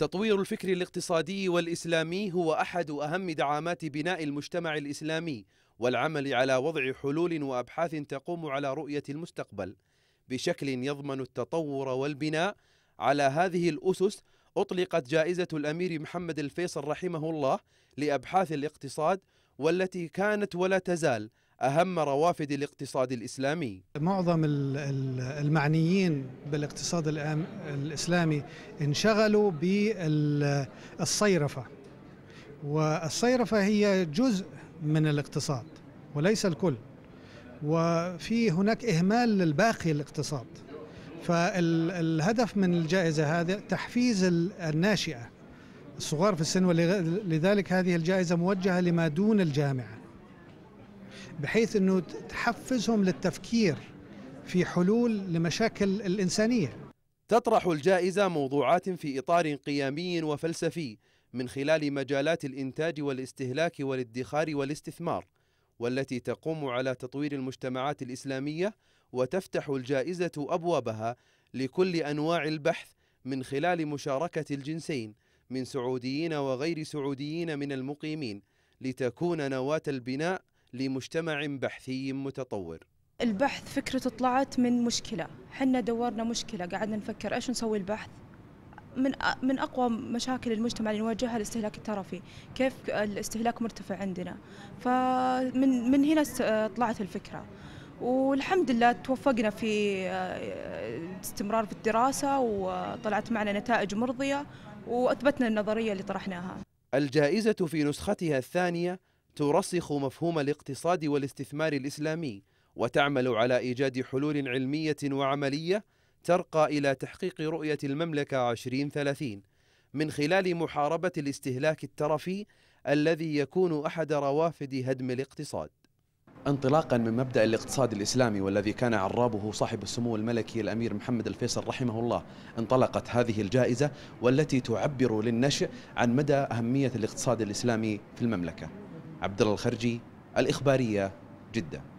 تطوير الفكر الاقتصادي والإسلامي هو أحد أهم دعامات بناء المجتمع الإسلامي والعمل على وضع حلول وأبحاث تقوم على رؤية المستقبل بشكل يضمن التطور والبناء على هذه الأسس أطلقت جائزة الأمير محمد الفيصل رحمه الله لأبحاث الاقتصاد والتي كانت ولا تزال أهم روافد الاقتصاد الإسلامي معظم المعنيين بالاقتصاد الإسلامي انشغلوا بالصيرفة والصيرفة هي جزء من الاقتصاد وليس الكل وفي هناك إهمال للباقي الاقتصاد فالهدف من الجائزة هذه تحفيز الناشئة الصغار في السن ولذلك هذه الجائزة موجهة لما دون الجامعة بحيث انه تحفزهم للتفكير في حلول لمشاكل الانسانيه. تطرح الجائزه موضوعات في اطار قيمي وفلسفي من خلال مجالات الانتاج والاستهلاك والادخار والاستثمار والتي تقوم على تطوير المجتمعات الاسلاميه وتفتح الجائزه ابوابها لكل انواع البحث من خلال مشاركه الجنسين من سعوديين وغير سعوديين من المقيمين لتكون نواه البناء لمجتمع بحثي متطور البحث فكرته طلعت من مشكلة حنا دورنا مشكلة قعدنا نفكر إيش نسوي البحث من من اقوى مشاكل المجتمع اللي نواجهها الاستهلاك الترفي، كيف الاستهلاك مرتفع عندنا. فمن من هنا طلعت الفكره. والحمد لله توفقنا في الاستمرار في الدراسه وطلعت معنا نتائج مرضيه واثبتنا النظريه اللي طرحناها. الجائزه في نسختها الثانيه ترسخ مفهوم الاقتصاد والاستثمار الإسلامي وتعمل على إيجاد حلول علمية وعملية ترقى إلى تحقيق رؤية المملكة 2030 من خلال محاربة الاستهلاك الترفي الذي يكون أحد روافد هدم الاقتصاد انطلاقا من مبدا الاقتصاد الاسلامي والذي كان عرابه صاحب السمو الملكي الامير محمد الفيصل رحمه الله انطلقت هذه الجائزه والتي تعبر للنشء عن مدى اهميه الاقتصاد الاسلامي في المملكه عبد الله الخرجي الإخبارية جدة